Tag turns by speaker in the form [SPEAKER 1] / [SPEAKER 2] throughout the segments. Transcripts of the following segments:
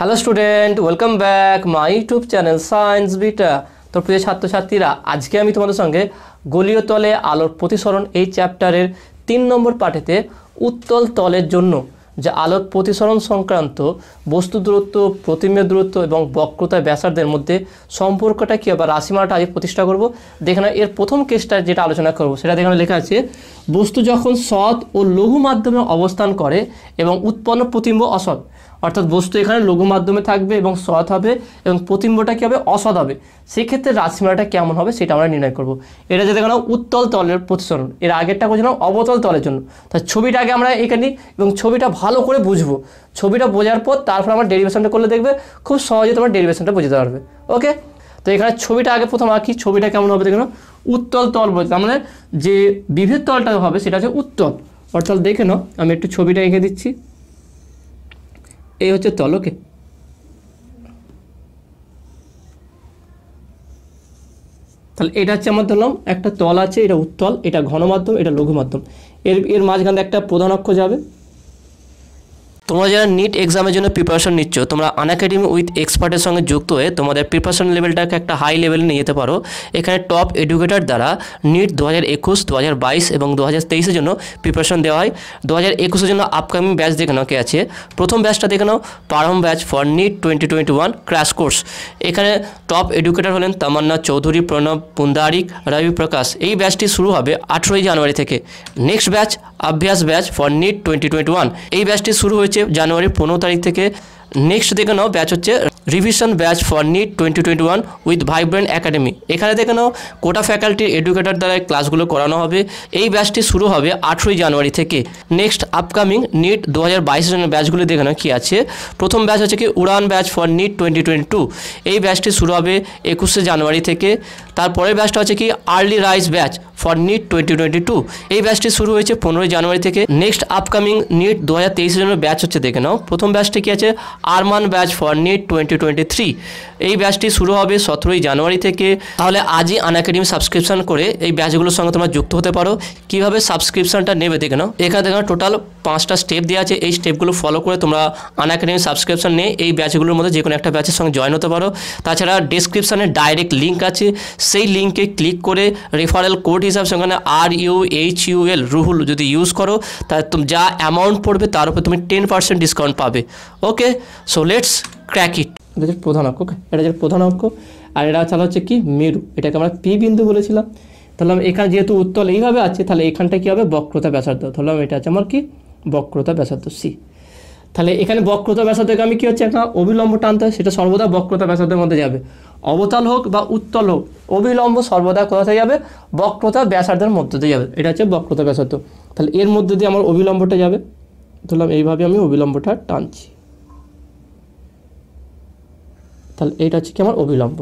[SPEAKER 1] Hello student welcome back my YouTube channel science beta তো প্রিয় ছাত্রছাত্রীরা আজকে আমি তোমাদের সঙ্গে গলীয় তলে আলোর প্রতিসরণ এই চ্যাপ্টারের তিন নম্বর পাঠেতে উত্তল তলের জন্য যে আলোর প্রতিসরণ সংক্রান্ত বস্তু দূরত্ব প্রতিমেয় দূরত্ব এবং বক্রতা ব্যাসারদের মধ্যে সম্পর্কটা কী বা রাশিমাটা আজ প্রতিষ্ঠা করব দেখে না এর প্রথম কেসটা যেটা আলোচনা করব সেটা দেখানো লেখা আছে বস্তু যখন সৎ ও লঘু মাধ্যমে অবস্থান করে এবং উৎপন্ন প্রতিম্ব অসৎ অর্থাৎ বস্তু এখানে লঘু মাধ্যমে থাকবে এবং সৎ হবে এবং প্রতিম্বটা কী হবে অসৎ হবে সেক্ষেত্রে রাশিমালাটা কেমন হবে সেটা আমরা নির্ণয় করব এটা যদি কেন উত্তল তলের প্রতিসরণ এর আগেরটা করছিলাম অবতল তলের জন্য তা ছবিটা আগে আমরা এখানে এবং ছবিটা ভালো করে বুঝবো ছবিটা বোঝার পর তারপর আমরা ডেরিভেশনটা করলে দেখবে খুব সহজে তোমার ডেরিভেশনটা বুঝতে পারবে ওকে তো এখানে ছবিটা আগে প্রথম আঁকি ছবিটা কেমন হবে দেখে উত্তল তল বলতে মানে যে বিভেদ তলটা হবে সেটা হচ্ছে উত্তল অর্থাৎ দেখে নাও আমি একটু ছবিটা এঁকে দিচ্ছি এই হচ্ছে তলকে তাহলে এটা হচ্ছে আমার ধরলাম একটা তল আছে এটা উত্তল এটা ঘন মাধ্যম এটা লঘু মাধ্যম এর এর মাঝখানে একটা প্রধান অক্ষ যাবে তোমরা যারা নিট এক্সামের জন্য প্রিপারেশন নিচ্ছ তোমরা আনএকাডেমি উইথ এক্সপার্টের সঙ্গে যুক্ত হয়ে তোমাদের প্রিপারেশন লেভেলটাকে একটা হাই লেভেলে নিয়ে যেতে পারো এখানে টপ এডুকেটর দ্বারা নিট দু হাজার একুশ দু হাজার বাইশ এবং দু হাজার তেইশের জন্য প্রিপারেশন দেওয়া হয় দু হাজার একুশের জন্য আপকামিং ব্যাচ দেখে নাও কে আছে প্রথম ব্যাচটা দেখে নাও Param batch for NEET twenty twenty one crash course এখানে টপ এডুকেটর হলেন তামান্না চৌধুরী প্রণব পুন্দারিক রবি প্রকাশ এই ব্যাচটি শুরু হবে আঠেরোই জানুয়ারি থেকে next batch Abhyas batch for NEET twenty twenty one এই ব্যাচটি শুরু হয়েছে জানুয়ারির পনেরো তারিখ থেকে নেক্সট দেখে নাও ব্যাচ হচ্ছে revision batch for NEET twenty twenty one with Vibrant Academy এখানে দেখে নাও কোটা ফ্যাকাল্টি এডুকেটার দ্বারা ক্লাসগুলো করানো হবে এই ব্যাচটি শুরু হবে আঠেরোই জানুয়ারি থেকে নেক্সট আপকামিং নিট দু হাজার বাইশের জন্য ব্যাচগুলি দেখে নাও কী আছে প্রথম ব্যাচ হচ্ছে কি Udaan batch for NEET twenty twenty two এই ব্যাচটি শুরু হবে একুশে জানুয়ারি থেকে তারপরের ব্যাচটা হচ্ছে কি early rise batch for NEET twenty twenty two এই ব্যাচটি শুরু হয়েছে পনেরোই জানুয়ারি থেকে নেক্সট আপকামিং নিট দু হাজার তেইশের জন্য ব্যাচ হচ্ছে দেখে নাও প্রথম ব্যাচটি কী আছে Arman batch for NEET twenty twenty three এই ব্যাচটি শুরু হবে সতেরোই জানুয়ারি থেকে তাহলে আজই আনএকাডেমি সাবস্ক্রিপশান করে এই ব্যাচগুলোর সঙ্গে তোমরা যুক্ত হতে পারো কীভাবে সাবস্ক্রিপশানটা নেবে দেখে নাও এখানে দেখো টোটাল পাঁচটা স্টেপ দেওয়া আছে এই স্টেপগুলো ফলো করে তোমরা আনএকাডেমি সাবস্ক্রিপশান নিয়ে এই ব্যাচগুলোর মধ্যে যে কোনো একটা ব্যাচের সঙ্গে জয়েন হতে পারো তাছাড়া ডিসক্রিপশানে ডাইরেক্ট লিঙ্ক আছে সেই লিঙ্কে ক্লিক করে রেফারেল কোড হিসাবে সেখানে R U H U L Ruhul যদি ইউজ করো তা যা অ্যামাউন্ট পড়বে তার উপর তুমি টেন পার্সেন্ট ডিসকাউন্ট পাবে okay so let's crack it এটা হচ্ছে প্রধান অক্ষ এটা হচ্ছে প্রধান অক্ষ আর এটা চালা হচ্ছে কি মেরু এটাকে আমরা পি বিন্দু বলেছিলাম তাহলে এখানে যেহেতু উত্তল এইভাবে আছে তাহলে এখানটা কী হবে বক্রতা ব্যাসার্ধ ধরলাম এটা আছে আমার কি বক্রতা ব্যাসার্ধ সি তাহলে এখানে বক্রতা ব্যাসার্ধকে আমি কী হচ্ছে একটা অবিলম্ব টানতে সেটা সর্বদা বক্রতা ব্যাসার্ধের মধ্যে যাবে অবতল হোক বা উত্তল হোক অবিলম্ব সর্বদা কোথায় যাবে বক্রতা ব্যাসার্ধের মধ্যে দিয়ে যাবে এটা হচ্ছে বক্রতা ব্যাসার্ধ তাহলে এর মধ্যে দিয়ে আমার অবিলম্বটা যাবে ধরলাম এইভাবে আমি অবিলম্বটা টানছি তাহলে এটা হচ্ছে কি আমার অবিলম্ব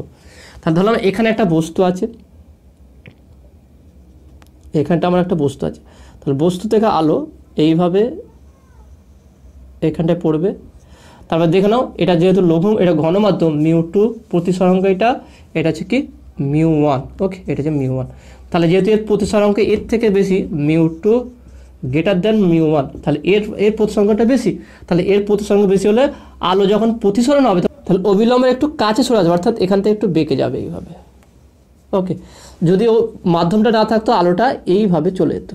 [SPEAKER 1] তাহলে ধরলাম এখানে একটা বস্তু আছে এখানটা আমার একটা বস্তু আছে তাহলে বস্তু থেকে আলো এইভাবে এখানটায় পড়বে তারপর দেখে নাও এটা যেহেতু লঘু এটা ঘনমাধ্যম মিউ টু প্রতিসরাঙ্ক এটা এটা হচ্ছে কি মিউ ওয়ান ওকে এটা হচ্ছে মিউ ওয়ান তাহলে যেহেতু এর প্রতিসরাঙ্ক এর থেকে বেশি mu two greater than mu one তাহলে এর এর প্রতিসংখ্যাটা বেশি তাহলে এর প্রতিসংখ্যা বেশি হলে আলো যখন প্রতিসরণ হবে তখন তাহলে অবিলম্বের একটু কাছে সরে আসবে অর্থাৎ এখান থেকে একটু বেঁকে যাবে এইভাবে ওকে যদি ও মাধ্যমটা না থাকতো আলোটা এইভাবে চলে যেত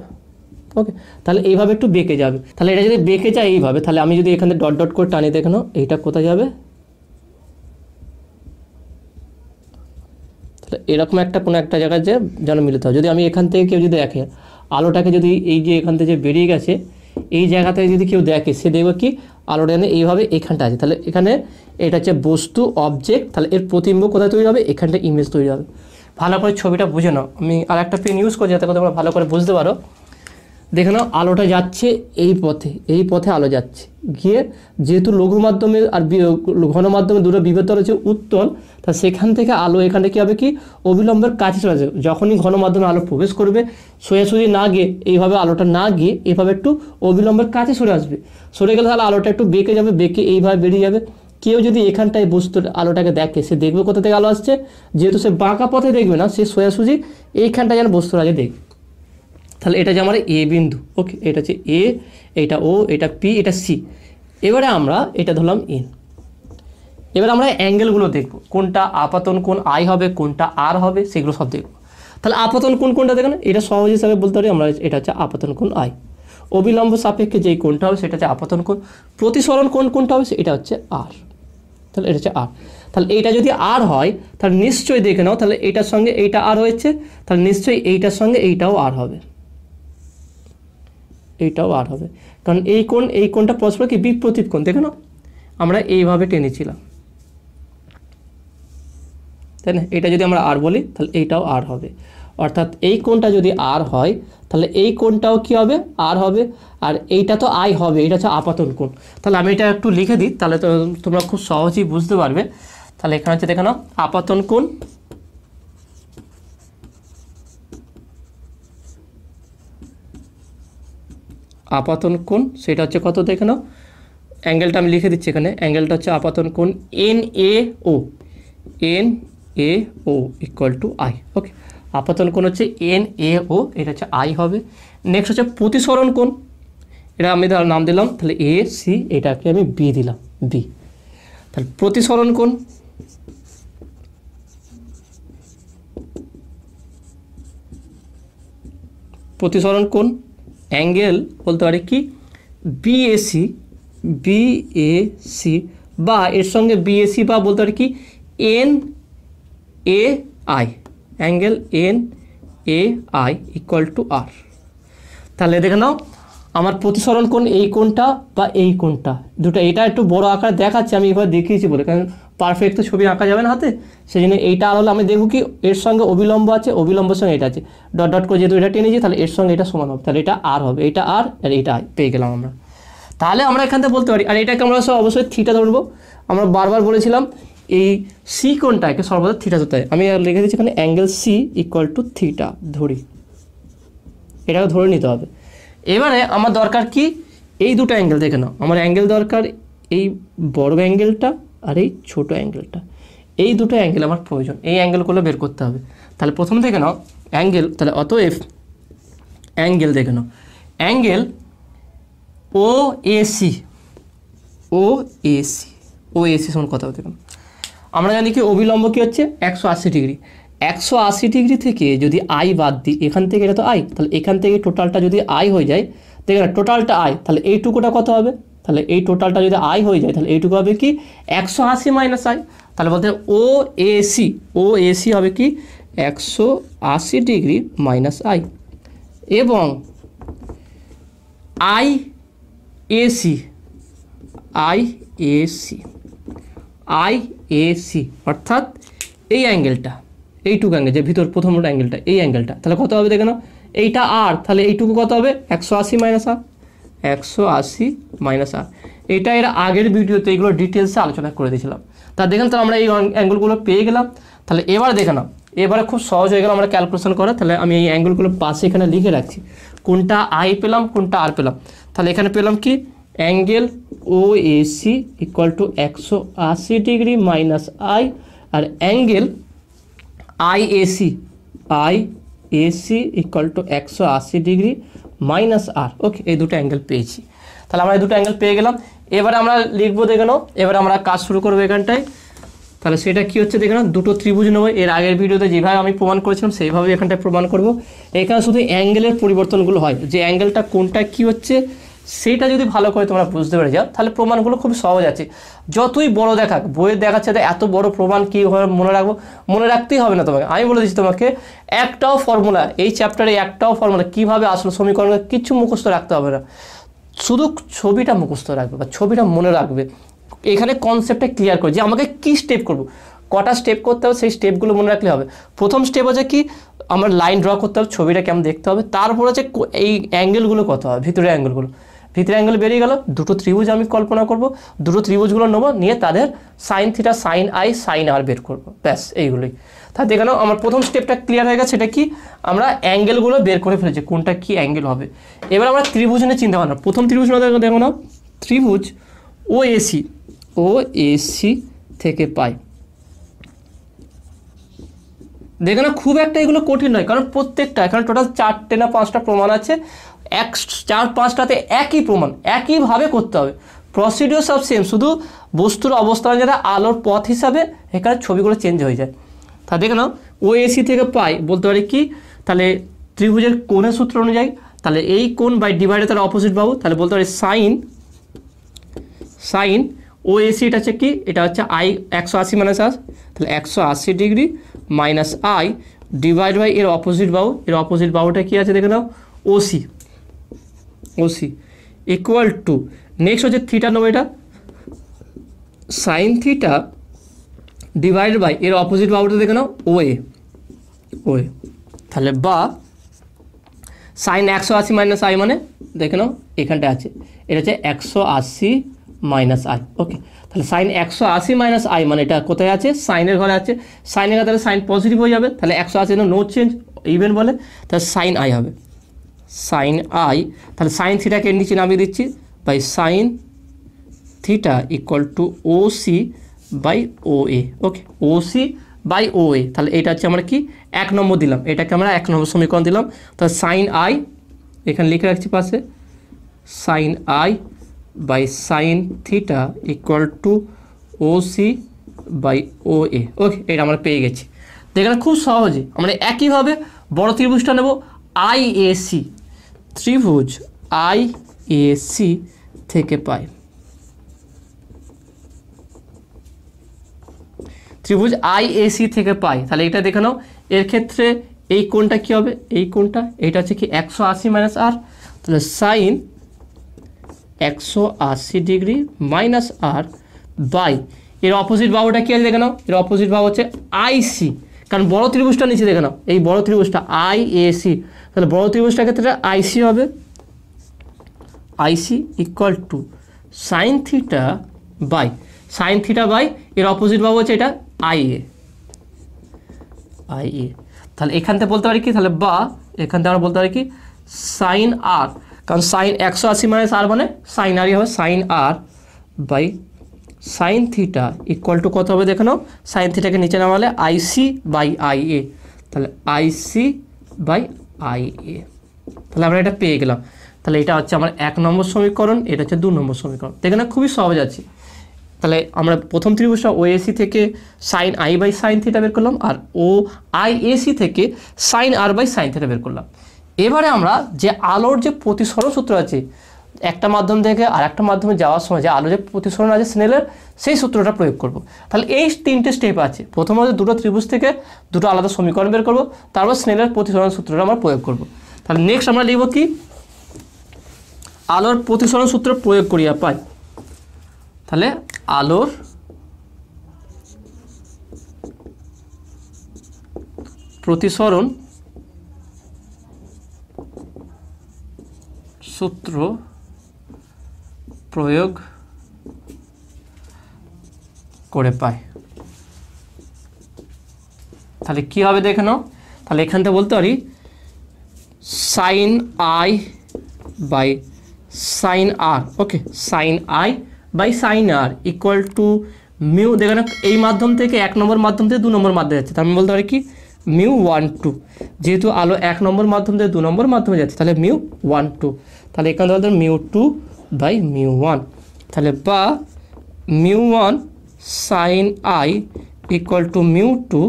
[SPEAKER 1] ওকে তাহলে এইভাবে একটু বেঁকে যাবে তাহলে এটা যদি বেঁকে যায় এইভাবে তাহলে আমি যদি এখানে ডট ডট করে টানি দেখানো এইটা কোথায় যাবে তাহলে এরকম একটা কোনো একটা জায়গায় যে যেন মিলিত হয় যদি আমি এখান থেকে কেউ যদি দেখে আলোটাকে যদি এই যে এখান থেকে যে বেরিয়ে গেছে এই জায়গাতে যদি কেউ দেখে সে দেখবে কি আলোটা জানে এইভাবে এখানটা আছে তাহলে এখানে এটা হচ্ছে বস্তু অবজেক্ট তাহলে এর প্রতিম্ব কোথায় তৈরি হবে এখানটা ইমেজ তৈরি হবে ভালো করে ছবিটা বুঝে নাও আমি আর একটা পেন ইউজ করি যাতে করে তোমরা ভালো করে বুঝতে পারো দেখে নাও আলোটা যাচ্ছে এই পথে এই পথে আলো যাচ্ছে গিয়ে যেহেতু লঘু মাধ্যমে আর ঘন মাধ্যমে দুটো বিভেদতা রয়েছে উত্তল তা সেখান থেকে আলো এখানে কী হবে কি অবিলম্বের কাছে চলে যাবে যখনই ঘন মাধ্যমে আলো প্রবেশ করবে সোজাসুজি না গিয়ে এইভাবে আলোটা না গিয়ে এভাবে একটু অবিলম্বের কাছে সরে আসবে সরে গেলে তাহলে আলোটা একটু বেঁকে যাবে বেঁকে এইভাবে বেরিয়ে যাবে কেউ যদি এখানটায় বস্তু আলোটাকে দেখে সে দেখবে কোথা থেকে আলো আসছে যেহেতু সে বাঁকা পথে দেখবে না সে সোজাসুজি এইখানটায় যেন বস্তুর আগে দেখবে তাহলে এটা যে আমার এ বিন্দু ওকে এটা হচ্ছে এ এটা ও এটা পি এটা সি এবারে আমরা এটা ধরলাম এন এবার আমরা অ্যাঙ্গেলগুলো দেখব কোনটা আপাতন কোন আই হবে কোনটা আর হবে সেগুলো সব দেখব তাহলে আপাতন কোন কোনটা দেখেন এটা সহজ হিসাবে বলতে পারি আমরা এটা হচ্ছে আপাতন কোন আই অবিলম্ব সাপেক্ষে যেই কোনটা হবে সেটা হচ্ছে আপাতন কোন প্রতিসরণ কোন কোনটা হবে এটা হচ্ছে আর তাহলে এটা হচ্ছে আর তাহলে এইটা যদি আর হয় তাহলে নিশ্চয়ই দেখে নাও তাহলে এইটার সঙ্গে এইটা আর হয়েছে তাহলে নিশ্চয়ই এইটার সঙ্গে এইটাও আর হবে এইটাও আর হবে কারণ এই কোন এই কোনটা পরস্পর কি বিপ্রতীত কোন দেখে না আমরা এইভাবে টেনেছিলাম তাই না এটা যদি আমরা আর বলি তাহলে এইটাও আর হবে অর্থাৎ এই কোনটা যদি আর হয় তাহলে এই কোনটাও কি হবে আর হবে আর এইটা তো আই হবে এটা হচ্ছে আপাতন কোণ তাহলে আমি এটা একটু লিখে দিই তাহলে তোমরা খুব সহজেই বুঝতে পারবে তাহলে এখানে হচ্ছে দেখে নাও আপাতন কোণ আপাতন কোণ সেটা হচ্ছে কত দেখে নাও অ্যাঙ্গেলটা আমি লিখে দিচ্ছি এখানে অ্যাঙ্গেলটা হচ্ছে আপাতন কোণ N A O N A O equal to I okay আপাতন কোণ হচ্ছে এন এ ও এটা হচ্ছে আই হবে নেক্সট হচ্ছে প্রতিসরণ কোণ এটা আমি নাম দিলাম তাহলে এ সি এটাকে আমি বি দিলাম বি তাহলে প্রতিসরণ কোণ প্রতিসরণ কোণ অ্যাঙ্গেল বলতে পারি কি বিএসি বিএসি বা এর সঙ্গে বিএসি বা বলতে পারি কি N A I angle N A I equal to R তাহলে দেখে নাও আমার প্রতিসরণ কোন এই কোনটা বা এই কোনটা দুটো এটা একটু বড় আকার দেখাচ্ছে আমি এবার দেখিয়েছি বলে কারণ পারফেক্ট তো ছবি আঁকা যাবে না হাতে সেই জন্য এইটা আলো আমি দেখব কি এর সঙ্গে অবিলম্ব আছে অবিলম্বের সঙ্গে এটা আছে ডট ডট করে যেহেতু এটা টেনে যাই তাহলে এর সঙ্গে এটা সমান হবে তাহলে এটা আর হবে এটা আর আর এটা পেয়ে গেলাম আমরা তাহলে আমরা এখান থেকে বলতে পারি আর এটাকে আমরা সব অবশ্যই থিটা ধরবো আমরা বারবার বলেছিলাম এই সি কোনটাকে সর্বদা থিটা ধরতে হয় আমি লিখে দিচ্ছি এখানে angle C equal to theta ধরি এটাকে ধরে নিতে হবে এবারে আমার দরকার কি এই দুটো অ্যাঙ্গেল দেখে নাও আমার অ্যাঙ্গেল দরকার এই বড় অ্যাঙ্গেলটা আর এই ছোটো অ্যাঙ্গেলটা এই দুটো অ্যাঙ্গেল আমার প্রয়োজন এই অ্যাঙ্গেলগুলো বের করতে হবে তাহলে প্রথম দেখে নাও অ্যাঙ্গেল তাহলে অত অতএব অ্যাঙ্গেল দেখে নাও angle O AC O AC O AC সমান কথা হতে আমরা জানি কি অবিলম্ব কী হচ্ছে একশো আশি ডিগ্রি একশো আশি ডিগ্রি থেকে যদি আই বাদ দিই এখান থেকে এটা তো আই তাহলে এখান থেকে টোটালটা যদি আই হয়ে যায় দেখে না টোটালটা আই তাহলে এইটুকুটা কত হবে তাহলে এই টোটালটা যদি আয় হয়ে যায় তাহলে এইটুকু হবে কি একশো আশি মাইনাস আয় তাহলে বলতে ও এসি ও এসি হবে কি একশো আশি ডিগ্রি মাইনাস আই এবং I AC I AC I AC অর্থাৎ এই অ্যাঙ্গেলটা এইটুকু অ্যাঙ্গেল যে ভিতর প্রথম অ্যাঙ্গেলটা এই অ্যাঙ্গেলটা তাহলে কত হবে দেখে না এইটা আর তাহলে এইটুকু কত হবে একশো আশি মাইনাস আর একশো আশি মাইনাস আর এটা এর আগের ভিডিওতে এগুলো ডিটেলসে আলোচনা করে দিয়েছিলাম তা দেখেন তাহলে আমরা এই অ্যাঙ্গেলগুলো পেয়ে গেলাম তাহলে এবার দেখে নাও এবারে খুব সহজ হয়ে গেল আমরা ক্যালকুলেশন করা তাহলে আমি এই অ্যাঙ্গেলগুলো পাশে এখানে লিখে রাখছি কোনটা আই পেলাম কোনটা আর পেলাম তাহলে এখানে পেলাম কি angle O AC equal to একশো আশি ডিগ্রি মাইনাস আই আর angle I AC I AC equal to একশো আশি ডিগ্রি মাইনাস আর ওকে এই দুটো অ্যাঙ্গেল পেয়েছি তাহলে আমরা এই দুটো অ্যাঙ্গেল পেয়ে গেলাম এবার আমরা লিখব দেখে নাও এবার আমরা কাজ শুরু করবো এখানটায় তাহলে সেটা কি হচ্ছে দেখে দুটো ত্রিভুজ নেবো এর আগের ভিডিওতে যেভাবে আমি প্রমাণ করেছিলাম সেইভাবে এখানটায় প্রমাণ করব এখানে শুধু অ্যাঙ্গেলের পরিবর্তনগুলো হয় যে অ্যাঙ্গেলটা কোনটা কি হচ্ছে সেটা যদি ভালো করে তোমরা বুঝতে পেরে যাও তাহলে প্রমাণগুলো খুব সহজ আছে যতই বড় দেখাক বইয়ে দেখাচ্ছে এত বড় প্রমাণ কীভাবে মনে রাখবো মনে রাখতেই হবে না তোমাকে আমি বলে দিচ্ছি তোমাকে একটাও ফর্মুলা এই চ্যাপ্টারে একটাও ফর্মুলা কীভাবে আসলো সমীকরণ কিছু মুখস্থ রাখতে হবে না শুধু ছবিটা মুখস্থ রাখবে বা ছবিটা মনে রাখবে এখানে কনসেপ্টটা ক্লিয়ার করে যে আমাকে কী স্টেপ করব কটা স্টেপ করতে হবে সেই স্টেপগুলো মনে রাখলে হবে প্রথম স্টেপ হচ্ছে কি আমার লাইন ড্র করতে হবে ছবিটা কেমন দেখতে হবে তারপর হচ্ছে এই অ্যাঙ্গেলগুলো কত হবে ভিতরে অ্যাঙ্গেলগুলো ভিতরে অ্যাঙ্গেল বেরিয়ে গেল দুটো ত্রিভুজ আমি কল্পনা করব দুটো ত্রিভুজগুলো নেবো নিয়ে তাদের sine theta sine I sine R বের করব ব্যাস এইগুলোই তা দেখানো আমার প্রথম স্টেপটা ক্লিয়ার হয়ে গেছে এটা কি আমরা অ্যাঙ্গেলগুলো বের করে ফেলেছি কোনটা কি অ্যাঙ্গেল হবে এবার আমরা ত্রিভুজ নিয়ে চিন্তা ভাবনা প্রথম ত্রিভুজ দেখো না ত্রিভুজ ও এসি ও এসি থেকে পাই দেখে না খুব একটা এগুলো কঠিন নয় কারণ প্রত্যেকটা এখানে টোটাল চারটে না পাঁচটা প্রমাণ আছে এক চার পাঁচটাতে একই প্রমাণ একইভাবে করতে হবে প্রসিডিওর সব সেম শুধু বস্তুর অবস্থান যেটা আলোর পথ হিসাবে এখানে ছবিগুলো চেঞ্জ হয়ে যায় তা দেখে নাও ও এসি থেকে পাই বলতে পারি কি তাহলে ত্রিভুজের কোণের সূত্র অনুযায়ী তাহলে এই কোণ বাই ডিভাইডে তার অপোজিট পাবো তাহলে বলতে পারি সাইন সাইন ও এসি এটা হচ্ছে কি এটা হচ্ছে আই একশো আশি মাইনাস আস তাহলে একশো আশি degree minus I divide by এর অপোজিট বাহু এর অপোজিট বাহুটা কী আছে দেখে নাও OC OC equal to next হচ্ছে থিটা নেবো এটা সাইন থিটা ডিভাইড বাই এর অপোজিট বাবুটা দেখে নাও ওয়ে ওয়ে তাহলে বা সাইন একশো আশি মাইনাস আই মানে দেখে নাও এখানটা আছে এটা হচ্ছে একশো আশি মাইনাস আই ওকে তাহলে সাইন একশো আশি মাইনাস আই মানে এটা কোথায় আছে সাইনের ঘরে আছে সাইনের ঘরে তাহলে সাইন পজিটিভ হয়ে যাবে তাহলে একশো আশি নো চেঞ্জ ইভেন বলে তাহলে সাইন আই হবে সাইন আই তাহলে সাইন থিটাকে এর নিচে নামিয়ে দিচ্ছি by sine theta equal to O C by O A okay O C by O A তাহলে এটা হচ্ছে আমরা কি এক নম্বর দিলাম এটাকে আমরা এক নম্বর সমীকরণ দিলাম তাহলে সাইন আই এখানে লিখে রাখছি পাশে sine I by sine theta equal to O C by O A okay এটা আমরা পেয়ে গেছি দেখলাম খুব সহজে আমরা একইভাবে বড় ত্রিভুজটা নেব আইএসি ত্রিভুজ আই এ সি থেকে পাই ত্রিভুজ আই এ সি থেকে পাই তাহলে এটা দেখে নাও এর ক্ষেত্রে এই কোনটা কি হবে এই কোনটা এটা হচ্ছে কি একশো আশি মাইনাস আর তাহলে সাইন একশো আশি ডিগ্রি মাইনাস আর বাই এর অপোজিট বাহুটা কী আছে দেখে নাও এর অপোজিট বাহু হচ্ছে আইসি কারণ বড় ত্রিভুজটা নিচে দেখে নাও এই বড় ত্রিভুজটা আই এ সি তাহলে বড় ত্রিভুজটার ক্ষেত্রে আইসি হবে IC equal to sine theta by sine theta by এর অপোজিট পাবো হচ্ছে এটা আই আই আইএ তাহলে এখান থেকে বলতে পারি কি তাহলে বা এখান থেকে আমরা বলতে পারি কি সাইন আর কারণ সাইন একশো আশি মাইনাস আর মানে সাইন মানে আরই হবে sine R by sine theta equal to কত হবে দেখে নাও সাইন থিটাকে নিচে নামালে আইসি বাই আই এ তাহলে আইসি বাই আই এ তাহলে আমরা এটা পেয়ে গেলাম তাহলে এটা হচ্ছে আমার এক নম্বর সমীকরণ এটা হচ্ছে দু নম্বর সমীকরণ এখানে খুবই সহজ আছে তাহলে আমরা প্রথম ত্রিভুজটা এসি থেকে sine I by sine theta বের করলাম আর ও আই এসি থেকে sine R by sine theta বের করলাম এবারে আমরা যে আলোর যে প্রতিসরণ সূত্র আছে একটা মাধ্যম থেকে আর একটা মাধ্যমে যাওয়ার সময় যে আলো যে প্রতিসরণ আছে স্নেলের সেই সূত্রটা প্রয়োগ করব। তাহলে এই তিনটে স্টেপ আছে প্রথম দুটো ত্রিভুজ থেকে দুটো আলাদা সমীকরণ বের করবো তারপর স্নেলের প্রতিসরণ সূত্রটা আমরা প্রয়োগ করব। তাহলে নেক্সট আমরা লিখব কি আলোর প্রতিসরণ সূত্র প্রয়োগ করিয়া পাই তাহলে আলোর প্রতিসরণ সূত্র প্রয়োগ করে পায় তাহলে কি হবে দেখানো তাহলে এখান থেকে বলতে পারি sine I by sine R okay sine I by sine R equal to mu দেখানো এই মাধ্যম থেকে এক নম্বর মাধ্যম থেকে দু নম্বর মাধ্যমে যাচ্ছে তার আমি বলতে পারি কি মিউ ওয়ান টু যেহেতু আলো এক নম্বর মাধ্যম থেকে দু নম্বর মাধ্যমে যাচ্ছে তাহলে মিউ ওয়ান টু তাহলে এখানে বলতে mu two by mu one তাহলে বা mu one sine I equal to mu two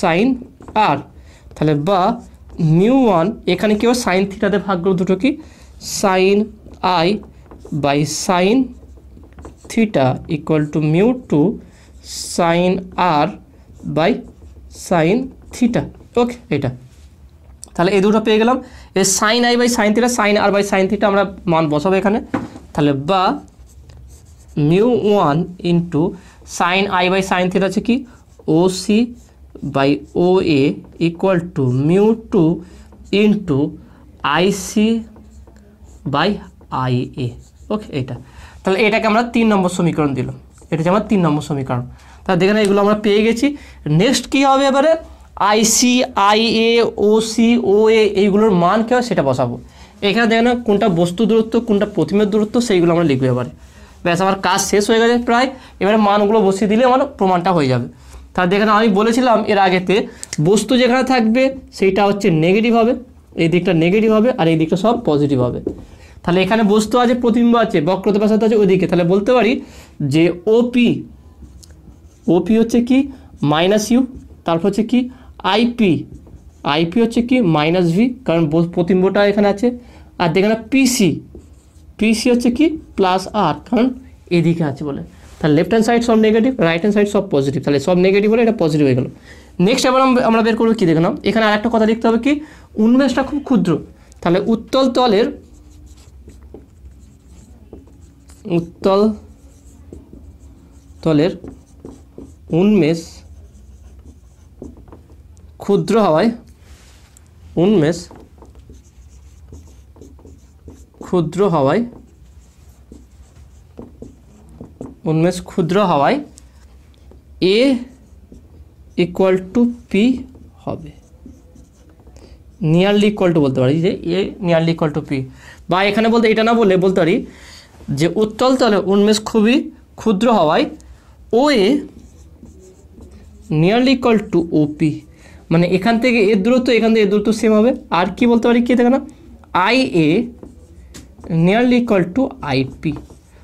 [SPEAKER 1] sine R তাহলে বা মিউ ওয়ান এখানে কেউ সাইন থিটাতে ভাগ করবো দুটো কি sine I by sine theta equal to mu two sine R by sine theta okay এটা তাহলে এই দুটো পেয়ে গেলাম এ sine I by sine theta sine R by sine theta আমরা মান বসাবো এখানে তাহলে বা mu one into sine I by sine theta আছে কি O C by O A equal to mu two into C by I A okay এটা তাহলে এটাকে আমরা তিন নম্বর সমীকরণ দিলাম এটা হচ্ছে আমার তিন নম্বর সমীকরণ তাহলে দেখে এগুলো আমরা পেয়ে গেছি নেক্সট কী হবে এবারে আইসি আইএ ওসি ওএ এইগুলোর মান কী হয় সেটা বসাবো এখানে দেখে না কোনটা বস্তু দূরত্ব কোনটা প্রতিমের দূরত্ব সেইগুলো আমরা লিখবো এবারে ব্যাস আমার কাজ শেষ হয়ে গেছে প্রায় এবারে মানগুলো বসিয়ে দিলে আমার প্রমাণটা হয়ে যাবে তা দেখেন আমি বলেছিলাম এর আগেতে বস্তু যেখানে থাকবে সেইটা হচ্ছে নেগেটিভ হবে এই দিকটা নেগেটিভ হবে আর এই দিকটা সব পজিটিভ হবে তাহলে এখানে বস্তু আছে প্রতিম্ব আছে বক্রত প্রসাদ আছে ওইদিকে তাহলে বলতে পারি যে ওপি ওপি হচ্ছে কি মাইনাস ইউ তারপর হচ্ছে কি আইপি আইপি হচ্ছে কি মাইনাস ভি কারণ প্রতিম্বটা এখানে আছে আর দেখে না পিসি পিসি হচ্ছে কি প্লাস আর কারণ এদিকে আছে বলে তাহলে লেফট হ্যান্ড সাইড সব নেগেটিভ রাইট হ্যান্ড সাইড সব পজিটিভ তাহলে সব নেগেটিভ হলে এটা পজিটিভ হয়ে গেল নেক্সট এবার আমরা বের করবো কী দেখলাম এখানে আর একটা কথা লিখতে হবে কি উন্মেষটা খুব ক্ষুদ্র তাহলে উত্তল তলের উত্তল তলের উন্মেষ ক্ষুদ্র হওয়ায় উন্মেষ ক্ষুদ্র হওয়ায় উন্মেষ ক্ষুদ্র হওয়ায় এ ইকুয়াল টু পি হবে নিয়ারলি ইকুয়াল টু বলতে পারি যে A nearly equal to P বা এখানে বলতে এটা না বলে বলতে পারি যে উত্তল তলে উন্মেষ খুবই ক্ষুদ্র হওয়ায় O A nearly equal to OP মানে এখান থেকে এর দূরত্ব এখান থেকে এর দূরত্ব সেম হবে আর কি বলতে পারি কি দেখে না I A nearly equal to IP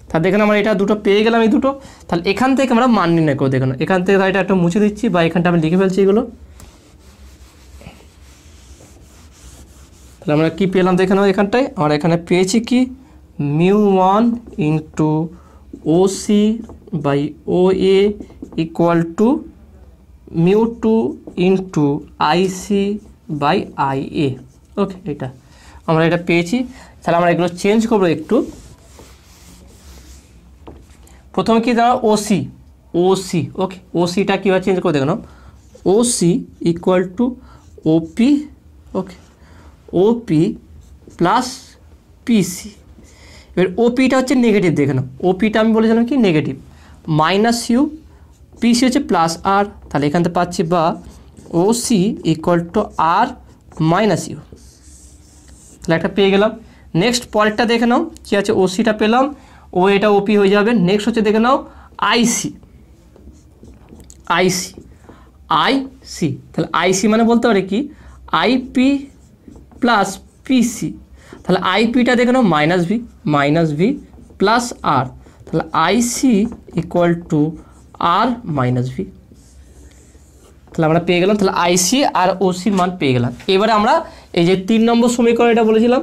[SPEAKER 1] তাহলে দেখেন আমরা এটা দুটো পেয়ে গেলাম এই দুটো তাহলে এখান থেকে আমরা মান নির্ণয় করে দেখেন এখান থেকে এটা একটা মুছে দিচ্ছি বা এখানটা আমি লিখে ফেলছি এগুলো তাহলে আমরা কি পেলাম দেখেন এখানটায় আমরা এখানে পেয়েছি কি mu one into OC by O A equal to mu two into IC by I A okay এটা আমরা এটা পেয়েছি তাহলে আমরা এগুলো চেঞ্জ করবো একটু প্রথমে কি দাঁড়া ওসি ওসি ওকে ওসিটা কীভাবে চেঞ্জ করে দেখুন OC equal to OP okay OP plus PC এবার ওপিটা হচ্ছে নেগেটিভ দেখে নাও ওপিটা আমি বলেছিলাম কি নেগেটিভ মাইনাস ইউ পিসি হচ্ছে প্লাস আর তাহলে এখান থেকে পাচ্ছি বা O C equal to R minus U তাহলে একটা পেয়ে গেলাম নেক্সট পরেরটা দেখে নাও কি আছে ও সিটা পেলাম ও এটা ওপি হয়ে যাবে নেক্সট হচ্ছে দেখে নাও আইসি আইসি আইসি তাহলে আইসি মানে বলতে পারে কি আইপি প্লাস পিসি তাহলে আইপিটা দেখে নাও minus V minus V plus R তাহলে IC equal to R minus V তাহলে আমরা পেয়ে গেলাম তাহলে আইসি আর ওসির মান পেয়ে গেলাম এবারে আমরা এই যে তিন নম্বর সমীকরণ এটা বলেছিলাম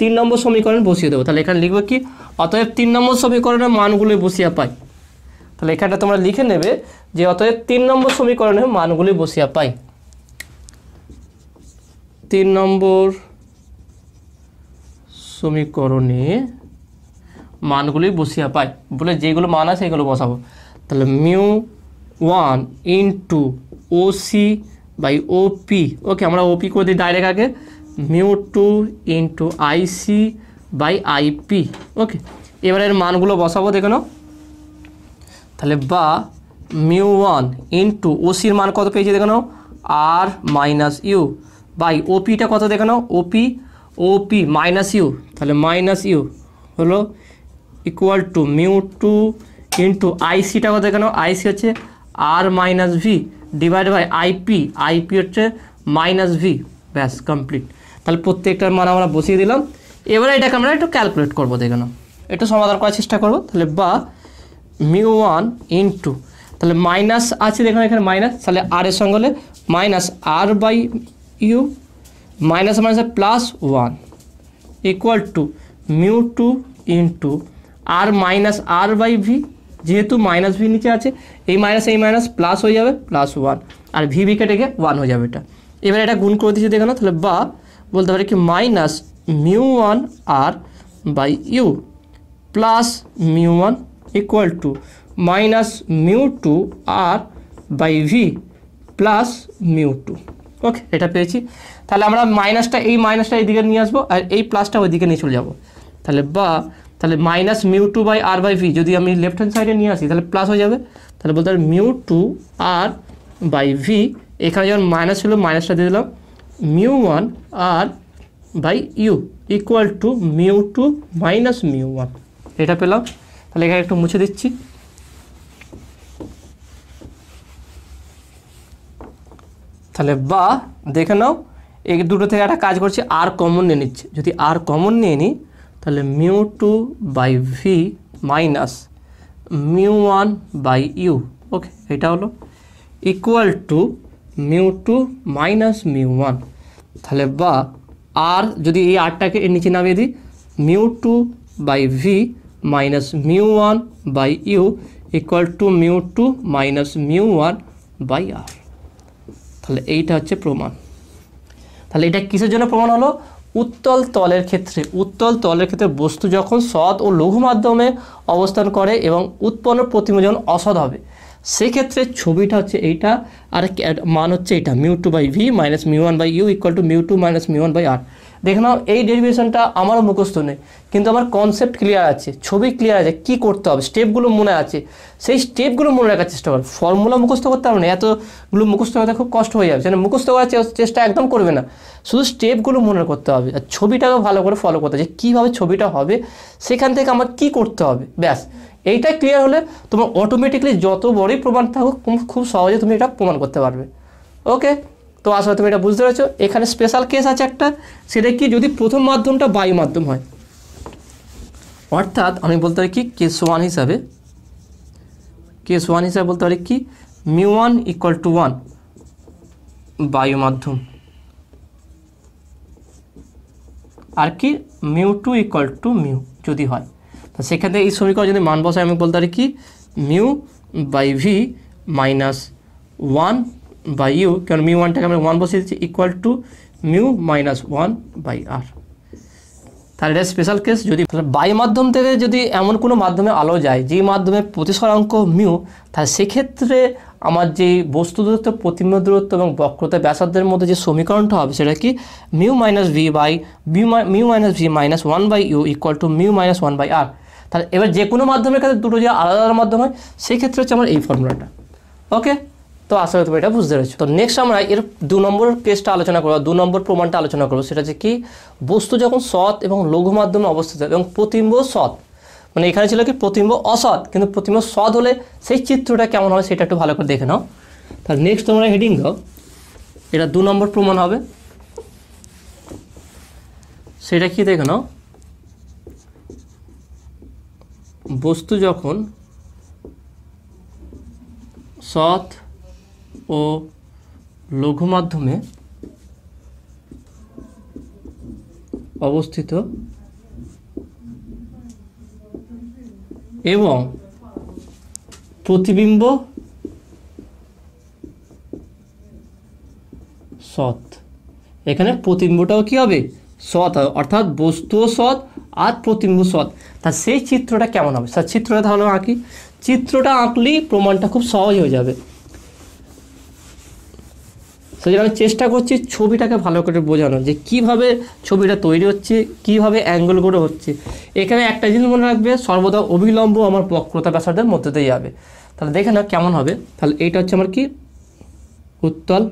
[SPEAKER 1] তিন নম্বর সমীকরণ বসিয়ে দেবো তাহলে এখানে লিখবো কি অতএব তিন নম্বর সমীকরণের মানগুলি বসিয়া পাই তাহলে এখানটা তোমরা লিখে নেবে যে অতএব তিন নম্বর সমীকরণে মানগুলি বসিয়া পাই তিন নম্বর সমীকরণে মানগুলি বসিয়া পাই বলে যেগুলো মান আছে সেগুলো বসাবো তাহলে mu one into OC by OP okay আমরা ওপি করে দিই ডাইরেক্ট আগে mu two into IC by IP okay এবার এর মানগুলো বসাবো দেখে নাও তাহলে বা মিউ ওয়ান ইন্টু ওসির মান কত পেয়েছে দেখে নাও আর মাইনাস ইউ বাই ওপিটা কত দেখে নাও ওপি ওপি মাইনাস ইউ তাহলে মাইনাস ইউ হলো equal to mu two into আইসিটা কত কেন আইসি হচ্ছে R minus V divide by IP IP হচ্ছে মাইনাস ভি ব্যাস কমপ্লিট তাহলে প্রত্যেকটার মানে আমরা বসিয়ে দিলাম এবারে এটাকে আমরা একটু ক্যালকুলেট করবো দেখানো না একটু সমাধান করার চেষ্টা করবো তাহলে বা মিউ ওয়ান ইন্টু তাহলে মাইনাস আছে দেখুন এখানে মাইনাস তাহলে আর এর সঙ্গে হলে minus R by U minus minus plus one equal to mu two into R minus R by V যেহেতু মাইনাস ভি নিচে আছে এই মাইনাস এই মাইনাস প্লাস হয়ে যাবে প্লাস ওয়ান আর ভি ভি কেটে গিয়ে ওয়ান হয়ে যাবে এটা এবার এটা গুণ করে দিচ্ছে দেখে না তাহলে বা বলতে পারি কি minus mu one R by U plus mu one equal to minus mu two R by V plus mu two okay এটা পেয়েছি তাহলে আমরা মাইনাসটা এই মাইনাসটা এইদিকে নিয়ে আসবো আর এই প্লাসটা ওইদিকে নিয়ে চলে যাবো তাহলে বা তাহলে minus mu two by R by V যদি আমি লেফট হ্যান্ড সাইডে নিয়ে আসি তাহলে প্লাস হয়ে যাবে তাহলে বলতে পারি mu two R by V এখানে যখন মাইনাস ছিল মাইনাসটা দিয়ে দিলাম mu one R by U equal to mu two minus mu one এটা পেলাম তাহলে এখানে একটু মুছে দিচ্ছি তাহলে বা দেখে নাও এই দুটো থেকে একটা কাজ করছি আর কমন নিয়ে নিচ্ছে যদি আর কমন নিয়ে নিই তাহলে mu two by V minus mu one by U okay এটা হলো equal to mu two minus mu one তাহলে বা আর যদি এই আরটাকে এর নিচে নামিয়ে দিই mu two by V minus mu one by U equal to mu two minus mu one by R তাহলে এইটা হচ্ছে প্রমাণ তাহলে এটা কিসের জন্য প্রমাণ হলো উত্তল তলের ক্ষেত্রে উত্তল তলের ক্ষেত্রে বস্তু যখন সৎ ও লঘু মাধ্যমে অবস্থান করে এবং উৎপন্ন প্রতিমা যখন অসৎ হবে সেক্ষেত্রে ছবিটা হচ্ছে এইটা আর মান হচ্ছে এটা mu two by V minus mu one by U equal to mu two minus mu one by R দেখে নাও এই ডেরিভেশনটা আমারও মুখস্থ নেই কিন্তু আমার কনসেপ্ট ক্লিয়ার আছে ছবি ক্লিয়ার আছে কি করতে হবে স্টেপগুলো মনে আছে সেই স্টেপগুলো মনে রাখার চেষ্টা করো ফর্মুলা মুখস্থ করতে পারবে না এতগুলো মুখস্থ করতে খুব কষ্ট হয়ে যাবে যেন মুখস্থ করার চেষ্টা একদম করবে না শুধু স্টেপগুলো মনে করতে হবে আর ছবিটাকেও ভালো করে ফলো করতে হবে যে কীভাবে ছবিটা হবে সেখান থেকে আমার কি করতে হবে ব্যাস এইটা ক্লিয়ার হলে তোমার অটোমেটিকলি যত বড়ই প্রমাণ থাকুক খুব সহজে তুমি এটা প্রমাণ করতে পারবে ওকে তো আসলে তুমি এটা বুঝতে পেরেছো এখানে স্পেশাল কেস আছে একটা সেটা কি যদি প্রথম মাধ্যমটা বায়ু মাধ্যম হয় অর্থাৎ আমি বলতে পারি কি কেস ওয়ান হিসাবে কেস ওয়ান হিসাবে বলতে পারি কি mu one equal to one বায়ু মাধ্যম আর কি mu two equal to mu যদি হয় তো সেখান থেকে এই সমীকরণ যদি মান বসায় আমি বলতে পারি কি mu by V minus one by U কারণ মিউ ওয়ানটাকে আমরা ওয়ান বসিয়ে দিচ্ছি equal to mu minus one by R তাহলে এটা স্পেশাল কেস যদি বাই মাধ্যম থেকে যদি এমন কোনো মাধ্যমে আলো যায় যে মাধ্যমে প্রতিসরাঙ্ক মিউ তাহলে সেক্ষেত্রে আমার যে বস্তু দূরত্ব প্রতিমা দূরত্ব এবং বক্রতা ব্যাসার্ধের মধ্যে যে সমীকরণটা হবে সেটা কি mu minus V by mu minus V minus one by U equal to mu minus one by R তাহলে এবার যে কোনো মাধ্যমের কাছে দুটো যে আলাদা আলাদা মাধ্যম হয় সেক্ষেত্রে হচ্ছে আমার এই ফর্মুলাটা ওকে তো আশা করি তুমি এটা বুঝতে পেরেছো তো নেক্সট আমরা এর দু নম্বর কেসটা আলোচনা করবো দু নম্বর প্রমাণটা আলোচনা করবো সেটা হচ্ছে কি বস্তু যখন সৎ এবং লঘু মাধ্যমে অবস্থিত এবং প্রতিম্ব সৎ মানে এখানে ছিল কি প্রতিম্ব অসৎ কিন্তু প্রতিম্ব সৎ হলে সেই চিত্রটা কেমন হবে সেটা একটু ভালো করে দেখে নাও তাহলে নেক্সট তোমরা হেডিং দাও এটা দু নম্বর প্রমাণ হবে সেটা কি দেখে নাও বস্তু যখন সৎ ও লঘু মাধ্যমে অবস্থিত এবং প্রতিবিম্ব সৎ এখানে প্রতিম্বটাও কি হবে সৎ অর্থাৎ বস্তুও সৎ আর প্রতিম্ব সৎ তা সেই চিত্রটা কেমন হবে স্যার চিত্রটা তাহলে আঁকি চিত্রটা আঁকলেই প্রমাণটা খুব সহজ হয়ে যাবে যেটা আমি চেষ্টা করছি ছবিটাকে ভালো করে বোঝানো যে কিভাবে ছবিটা তৈরি হচ্ছে কিভাবে করে হচ্ছে এখানে একটা জিনিস মনে রাখবে সর্বদা অবিলম্ব আমার বক্রতা ব্যাসার্ধের মধ্যে দিয়ে যাবে তাহলে দেখে না কেমন হবে তাহলে এইটা হচ্ছে আমার কি উত্তল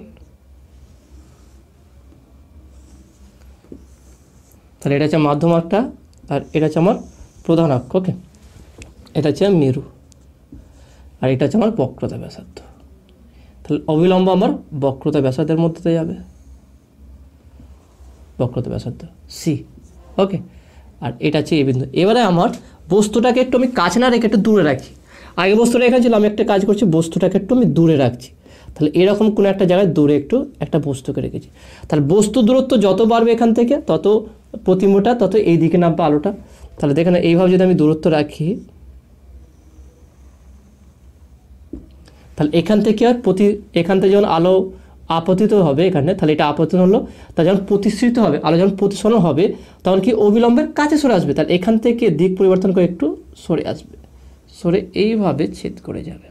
[SPEAKER 1] তাহলে এটা হচ্ছে মাধ্যম একটা আর এটা হচ্ছে আমার প্রধান অক্ষ ওকে এটা হচ্ছে মেরু আর এটা হচ্ছে আমার বক্রতা ব্যাসার্ধ তাহলে অবিলম্ব আমার বক্রতা ব্যাসার্ধের মধ্যে যাবে বক্রতা ব্যাসার্ধ সি ওকে আর এটা হচ্ছে এ বিন্দু এবারে আমার বস্তুটাকে একটু আমি কাছে না রেখে একটু দূরে রাখছি আগে বস্তুটা এখানে ছিল আমি একটা কাজ করছি বস্তুটাকে একটু আমি দূরে রাখছি তাহলে এরকম কোনো একটা জায়গায় দূরে একটু একটা বস্তুকে রেখেছি তাহলে বস্তু দূরত্ব যত বাড়বে এখান থেকে তত প্রতিমোটা তত এই দিকে নামবে আলোটা তাহলে দেখেন এইভাবে যদি আমি দূরত্ব রাখি তাহলে এখান থেকে আর প্রতি এখান থেকে যখন আলো আপতিত হবে এখানে তাহলে এটা আপতিত হলো তা যখন প্রতিশ্রিত হবে আলো যখন প্রতিশন হবে তখন কি অবিলম্বের কাছে সরে আসবে তাহলে এখান থেকে দিক পরিবর্তন করে একটু সরে আসবে সরে এইভাবে ছেদ করে যাবে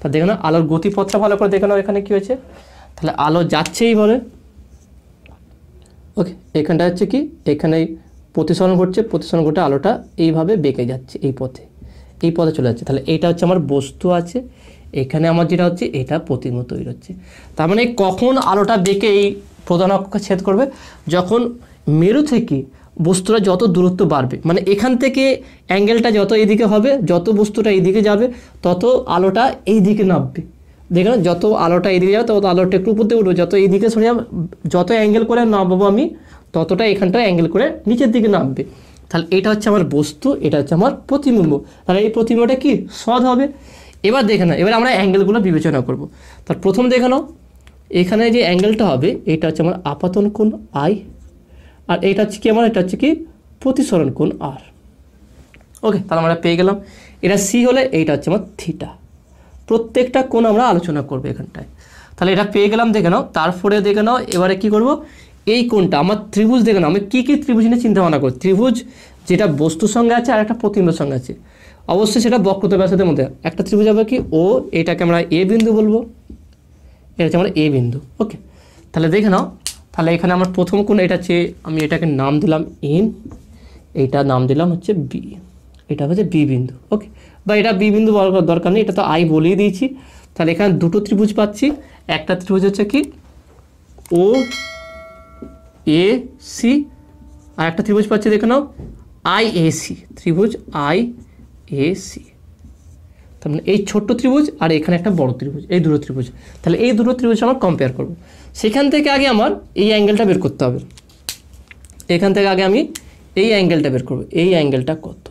[SPEAKER 1] তা দেখে না আলোর গতিপথটা ভালো করে দেখে না এখানে কী হয়েছে তাহলে আলো যাচ্ছে বলে ওকে এখানটা হচ্ছে কি এখানে প্রতিসরণ ঘটছে প্রতিসরণ ঘটে আলোটা এইভাবে বেঁকে যাচ্ছে এই পথে এই পদে চলে যাচ্ছে তাহলে এটা হচ্ছে আমার বস্তু আছে এখানে আমার যেটা হচ্ছে এটা প্রতিমূল তৈরি হচ্ছে তার মানে কখন আলোটা বেঁকে এই প্রধান অক্ষকে ছেদ করবে যখন মেরু থেকে বস্তুটা যত দূরত্ব বাড়বে মানে এখান থেকে অ্যাঙ্গেলটা যত এইদিকে হবে যত বস্তুটা এইদিকে যাবে তত আলোটা এই দিকে নামবে দেখেন যত আলোটা এইদিকে যাবে তত আলোটা একটু উপর দিয়ে উঠবে যত এইদিকে সরে যাবে যত অ্যাঙ্গেল করে নামবো আমি ততটা এখানটা অ্যাঙ্গেল করে নিচের দিকে নামবে তাহলে এটা হচ্ছে আমার বস্তু এটা হচ্ছে আমার প্রতিবিম্ব তাহলে এই প্রতিবিম্বটা কি সৎ হবে এবার দেখে না এবার আমরা অ্যাঙ্গেলগুলো বিবেচনা করব তার প্রথম দেখে নাও এখানে যে অ্যাঙ্গেলটা হবে এটা হচ্ছে আমার আপাতন কোন আই আর এটা হচ্ছে কি আমার এটা হচ্ছে কি প্রতিসরণ কোন আর ওকে তাহলে আমরা পেয়ে গেলাম এটা সি হলে এইটা হচ্ছে আমার থিটা প্রত্যেকটা কোন আমরা আলোচনা করবো এখানটায় তাহলে এটা পেয়ে গেলাম দেখে নাও তারপরে দেখে নাও এবারে কি করব এই কোনটা আমার ত্রিভুজ দেখেন আমি কী কী ত্রিভুজ নিয়ে চিন্তাভাবনা করি ত্রিভুজ যেটা বস্তুর সঙ্গে আছে আর একটা প্রতিম্বর সঙ্গে আছে অবশ্যই সেটা বক্রত ব্যাসাদের মধ্যে একটা ত্রিভুজ হবে কি ও এটাকে আমরা এ বিন্দু বলবো এটা হচ্ছে আমরা এ বিন্দু ওকে তাহলে দেখে নাও তাহলে এখানে আমার প্রথম কোন এটা হচ্ছে আমি এটাকে নাম দিলাম ইন এইটা নাম দিলাম হচ্ছে বি এটা হচ্ছে বি বিন্দু ওকে বা এটা বি বিন্দু দরকার নেই এটা তো আই বলেই দিয়েছি তাহলে এখানে দুটো ত্রিভুজ পাচ্ছি একটা ত্রিভুজ হচ্ছে কি ও এ সি আর একটা ত্রিভুজ পাচ্ছি দেখে নাও আই এ সি ত্রিভুজ আই এ সি তার মানে এই ছোট্ট ত্রিভুজ আর এখানে একটা বড় ত্রিভুজ এই দূর ত্রিভুজ তাহলে এই দূর ত্রিভুজ আমার কম্পেয়ার করব সেখান থেকে আগে আমার এই অ্যাঙ্গেলটা বের করতে হবে এখান থেকে আগে আমি এই অ্যাঙ্গেলটা বের করব এই অ্যাঙ্গেলটা কত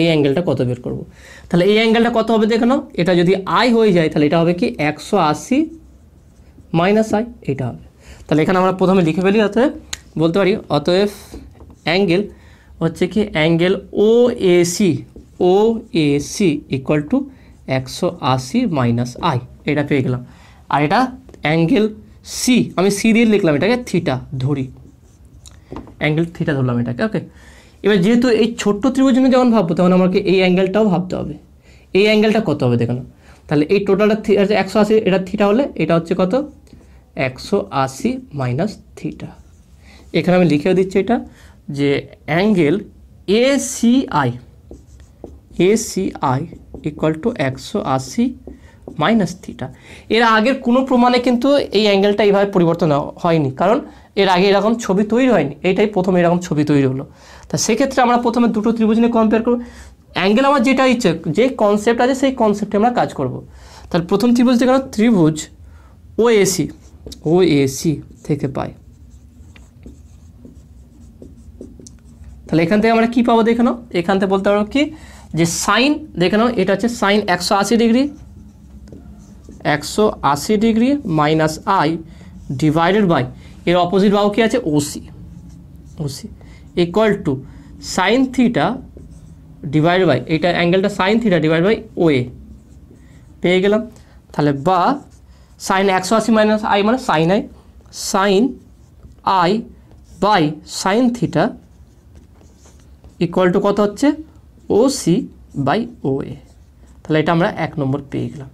[SPEAKER 1] এই অ্যাঙ্গেলটা কত বের করব তাহলে এই অ্যাঙ্গেলটা কত হবে দেখে নাও এটা যদি আই হয়ে যায় তাহলে এটা হবে কি একশো আশি মাইনাস আই এটা হবে তাহলে এখানে আমরা প্রথমে লিখে ফেলি অতএব বলতে পারি অতএব অ্যাঙ্গেল হচ্ছে কি angle O AC O AC equal to একশো আশি মাইনাস আই এটা পেয়ে গেলাম আর এটা অ্যাঙ্গেল সি আমি সি দিয়ে লিখলাম এটাকে থিটা ধরি অ্যাঙ্গেল থিটা ধরলাম এটাকে ওকে এবার যেহেতু এই ছোট্ট ত্রিভুজের যখন ভাববো তখন আমাকে এই অ্যাঙ্গেলটাও ভাবতে হবে এই অ্যাঙ্গেলটা কত হবে দেখুন তাহলে এই টোটালটা একশো আশি এটা থিটা হলে এটা হচ্ছে কত একশো আশি মাইনাস থিটা এখানে আমি লিখেও দিচ্ছি এটা যে angle A C I A C I equal to একশো আশি মাইনাস থিটা এর আগের কোনো প্রমাণে কিন্তু এই অ্যাঙ্গেলটা এইভাবে পরিবর্তন হয়নি কারণ এর আগে এরকম ছবি তৈরি হয়নি এটাই প্রথম এরকম ছবি তৈরি হলো তা সেক্ষেত্রে আমরা প্রথমে দুটো ত্রিভুজ নিয়ে কম্পেয়ার করবো অ্যাঙ্গেল আমার যেটা ইচ্ছে যে কনসেপ্ট আছে সেই কনসেপ্টে আমরা কাজ করব তার প্রথম ত্রিভুজ দেখানো ত্রিভুজ ও এসি ওএসি e থেকে পাই তাহলে এখান থেকে আমরা কি পাবো দেখে নাও এখান থেকে বলতে পারো কি যে সাইন দেখে নাও এটা হচ্ছে সাইন একশো আশি ডিগ্রি একশো আশি degree minus I divided by এর অপোজিট বাহু কি আছে OC OC equal to sine theta divide by এটা অ্যাঙ্গেলটা sine theta divide by O A পেয়ে গেলাম তাহলে বা সাইন একশো আশি মাইনাস আই মানে sine I sine I by sine theta equal to কত হচ্ছে ও সি বাই ও এ তাহলে এটা আমরা এক নম্বর পেয়ে গেলাম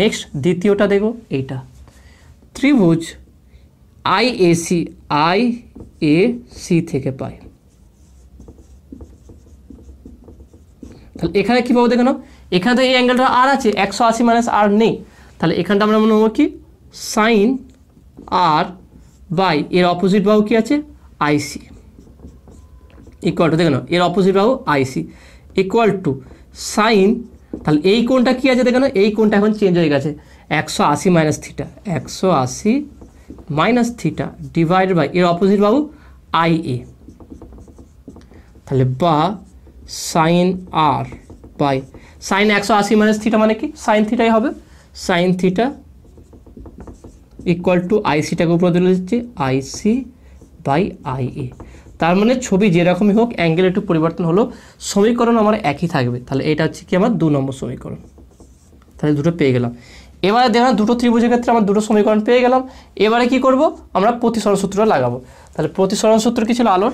[SPEAKER 1] নেক্সট দ্বিতীয়টা দেখব এইটা ত্রিভুজ I A C I A C থেকে পাই তাহলে এখানে কী পাবো দেখে নাও এখানে তো এই অ্যাঙ্গেলটা আর আছে একশো আশি মাইনাস আর নেই তাহলে এখানটা আমরা মনে হবো কি সাইন আর বাই এর অপোজিট বাহু কি আছে আইসি ইকুয়াল টু দেখেন এর অপোজিট বাহু আইসি ইকুয়াল টু সাইন তাহলে এই কোনটা কী আছে দেখে নাও এই কোনটা এখন চেঞ্জ হয়ে গেছে একশো আশি মাইনাস থিটা একশো আশি মাইনাস থিটা ডিভাইড বাই এর অপোজিট বাহু আই এ তাহলে বা সাইন আর বাই সাইন একশো আশি মাইনাস থিটা মানে কি সাইন থিটাই হবে সাইন থিটা ইকুয়াল টু আইসিটাকে উপরে তুলে দিচ্ছি আইসি বাই আই এ তার মানে ছবি যেরকমই হোক অ্যাঙ্গেল একটু পরিবর্তন হলো সমীকরণ আমার একই থাকবে তাহলে এটা হচ্ছে কি আমার দু নম্বর সমীকরণ তাহলে দুটো পেয়ে গেলাম এবারে দেখলাম দুটো ত্রিভুজের ক্ষেত্রে আমার দুটো সমীকরণ পেয়ে গেলাম এবারে কি করব আমরা প্রতিসরণ সূত্র লাগাবো তাহলে প্রতিসরণ সূত্র কি ছিল আলোর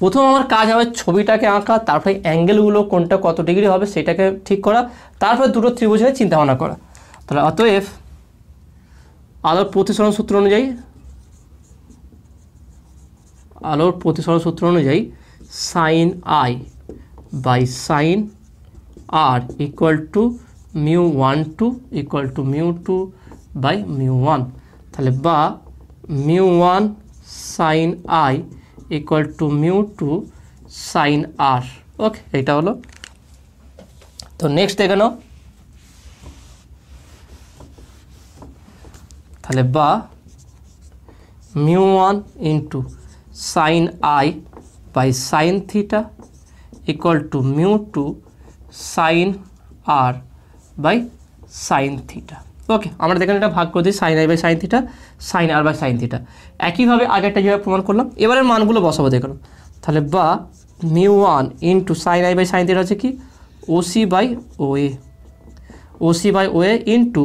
[SPEAKER 1] প্রথম আমার কাজ হবে ছবিটাকে আঁকা তারপরে অ্যাঙ্গেলগুলো কোনটা কত ডিগ্রি হবে সেটাকে ঠিক করা তারপরে দুটো ত্রিভুজের চিন্তা চিন্তাভাবনা করা তাহলে অতএব আলোর প্রতিসরণ সূত্র অনুযায়ী আলোর প্রতিসরণ সূত্র অনুযায়ী sine I by sine R equal to mu one two equal to mu two by mu one তাহলে বা mu one sine I equal to mu two sine R okay এটা হলো তো নেক্সট দেখে নাও তাহলে বা mu one into sine I by sine theta equal to mu two sine R by sine theta okay আমরা দেখেন এটা ভাগ করে দিই sine I by sine theta sine R by sine theta একইভাবে আগেরটা যেভাবে প্রমাণ করলাম এবারের মানগুলো বসাবো দেখুন তাহলে বা mu one into sine I by sine theta হচ্ছে কি OC by O A OC by O A into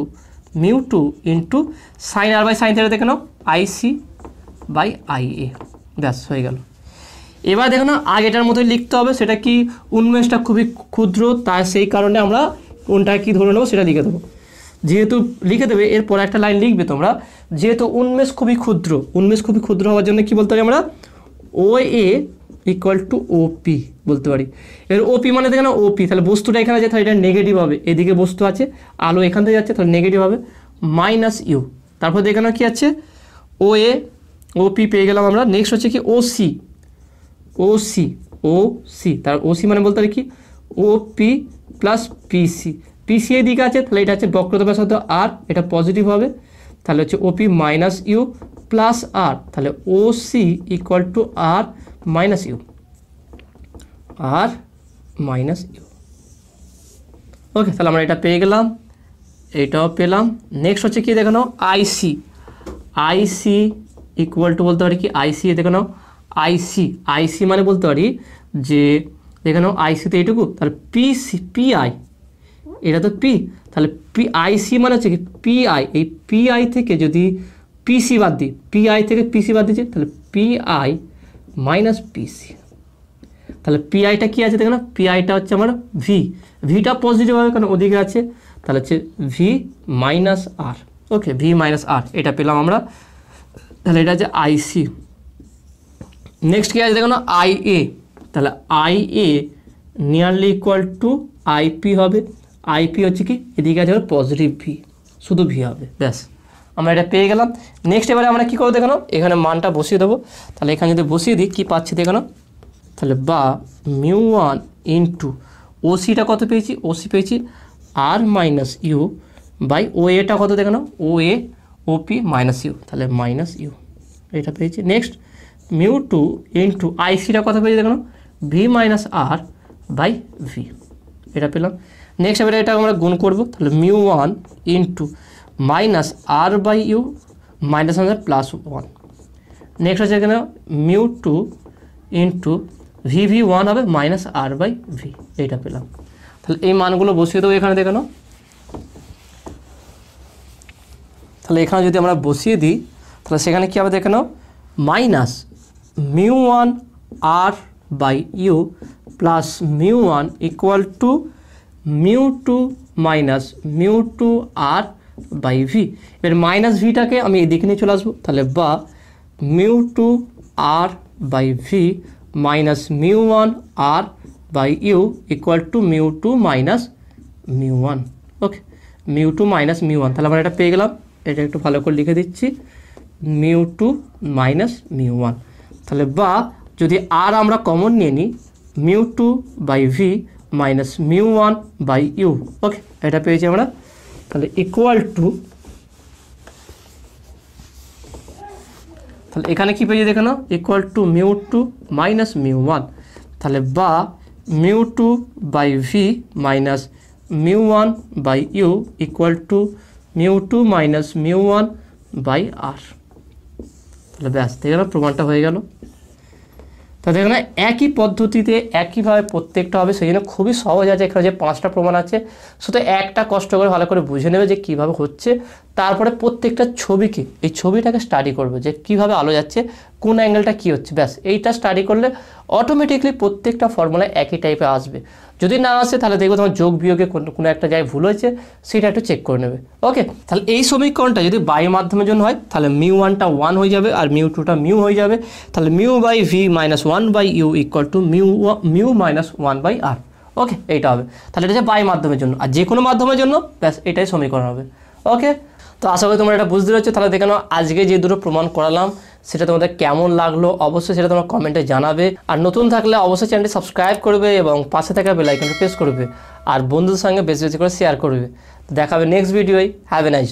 [SPEAKER 1] mu two into sine R by sine theta দেখে নাও আইসি বাই আই এ ব্যাস হয়ে গেল এবার দেখো না আগেটার মতোই লিখতে হবে সেটা কি উন্মেষটা খুবই ক্ষুদ্র তাই সেই কারণে আমরা কোনটা কি ধরে নেবো সেটা লিখে দেবো যেহেতু লিখে দেবে এরপর একটা লাইন লিখবে তোমরা যেহেতু উন্মেষ খুবই ক্ষুদ্র উন্মেষ খুবই ক্ষুদ্র হওয়ার জন্য কি বলতে পারি আমরা ও এ ইকুয়াল টু ওপি বলতে পারি এর ওপি মানে দেখে না ওপি তাহলে বস্তুটা এখানে যে তাহলে এটা নেগেটিভ হবে এদিকে বস্তু আছে আলো এখান থেকে যাচ্ছে তাহলে নেগেটিভ হবে মাইনাস ইউ তারপর দেখে না কি আছে ও এ ওপি পেয়ে গেলাম আমরা নেক্সট হচ্ছে কি O C O C O C তার ও সি মানে বলতে পারি কি ও পি প্লাস পিসি পিসি এই দিক আছে তাহলে এটা হচ্ছে বক্রতা ব্যাসার্ধ আর এটা পজিটিভ হবে তাহলে হচ্ছে OP minus U plus R তাহলে O C equal to R minus U R minus U okay তাহলে আমরা এটা পেয়ে গেলাম এটাও পেলাম নেক্সট হচ্ছে কি দেখে নাও আইসি আইসি ইকুয়াল টু বলতে পারি কি আইসি দেখে নাও আইসি আইসি মানে বলতে পারি যে দেখানো আইসিতে এইটুকু তাহলে পিসি পিআই এটা তো পি তাহলে পি আইসি মানে হচ্ছে কি পিআই এই পিআই থেকে যদি পিসি বাদ দিই পিআই থেকে পিসি বাদ দিচ্ছে তাহলে পিআই মাইনাস পিসি তাহলে পিআইটা কি আছে দেখো না পিআইটা হচ্ছে আমার ভি ভিটা পজিটিভ হবে কারণ ওদিকে আছে তাহলে হচ্ছে V minus R okay V minus R এটা পেলাম আমরা তাহলে এটা আছে আইসি নেক্সট কী আছে দেখো না আই এ তাহলে I A nearly equal to IP হবে আইপি হচ্ছে কি এদিকে আছে পজিটিভ ভি শুধু ভি হবে ব্যাস আমরা এটা পেয়ে গেলাম নেক্সট এবারে আমরা কী করবো দেখানো এখানে মানটা বসিয়ে দেবো তাহলে এখানে যদি বসিয়ে দিই কী পাচ্ছি দেখানো তাহলে বা মিউ ওয়ান ইন টু ওসিটা কত পেয়েছি ওসি পেয়েছি R minus U by O এটা কত দেখানো O A OP minus U তাহলে মাইনাস ইউ এটা পেয়েছি next mu two into আইসিটা কত পেয়েছি দেখানো V minus R by V এটা পেলাম নেক্সট এবারে এটা আমরা গুণ করব তাহলে mu one into minus R by U minus আমাদের প্লাস ওয়ান নেক্সট হচ্ছে এখানে mu two into V V one হবে মাইনাস আর বাই ভি এইটা পেলাম তাহলে এই মানগুলো বসিয়ে দেবো এখানে দেখানো তাহলে এখানে যদি আমরা বসিয়ে দিই তাহলে সেখানে কী হবে দেখানো minus mu one R by U plus mu one equal to mu two minus mu two R by V এবার মাইনাস ভিটাকে আমি এদিকে নিয়ে চলে আসবো তাহলে বা mu two R by V minus mu one R by U equal to mu two minus mu one okay mu two minus mu one তাহলে আমরা এটা পেয়ে গেলাম এটা একটু ভালো করে লিখে দিচ্ছি mu two minus mu one তাহলে বা যদি আর আমরা কমন নিয়ে নিই mu two by V minus mu one by U okay এটা পেয়েছি আমরা তাহলে ইকুয়াল টু তাহলে এখানে কী পেয়েছি দেখে নাও equal to mu two minus mu one তাহলে বা mu two by V minus mu one by U equal to mu two minus mu one by R তাহলে ব্যাস দেখে প্রমাণটা হয়ে গেল তো দেখুন একই পদ্ধতিতে একইভাবে প্রত্যেকটা হবে সেই জন্য খুবই সহজ আছে এখানে যে পাঁচটা প্রমাণ আছে শুধু একটা কষ্ট করে ভালো করে বুঝে নেবে যে কিভাবে হচ্ছে তারপরে প্রত্যেকটা ছবিকে এই ছবিটাকে স্টাডি করবে যে কিভাবে আলো যাচ্ছে কোন অ্যাঙ্গেলটা কি হচ্ছে ব্যাস এইটা স্টাডি করলে অটোমেটিকলি প্রত্যেকটা ফর্মুলা একই টাইপে আসবে যদি না আসে তাহলে দেখবো তোমার যোগ বিয়োগে কোনো একটা জায়গায় ভুল হয়েছে সেটা একটু চেক করে নেবে ওকে তাহলে এই সমীকরণটা যদি বাই মাধ্যমের জন্য হয় তাহলে মিউ ওয়ানটা ওয়ান হয়ে যাবে আর মিউ টুটা মিউ হয়ে যাবে তাহলে mu by V minus one by U equal to mu mu minus one by R okay এইটা হবে তাহলে এটা হচ্ছে বাই মাধ্যমের জন্য আর যে কোনো মাধ্যমের জন্য ব্যাস এটাই সমীকরণ হবে ওকে তো আশা করি তোমরা এটা বুঝতে পারছো তাহলে দেখে আজকে যে দুটো প্রমাণ করালাম সেটা তোমাদের কেমন লাগলো অবশ্যই সেটা তোমরা কমেন্টে জানাবে আর নতুন থাকলে অবশ্যই চ্যানেলটি সাবস্ক্রাইব করবে এবং পাশে থাকা বেলাইকনটা প্রেস করবে আর বন্ধুদের সঙ্গে বেশি বেশি করে শেয়ার করবে দেখাবে নেক্সট ভিডিওয় হ্যাভ এ নাইস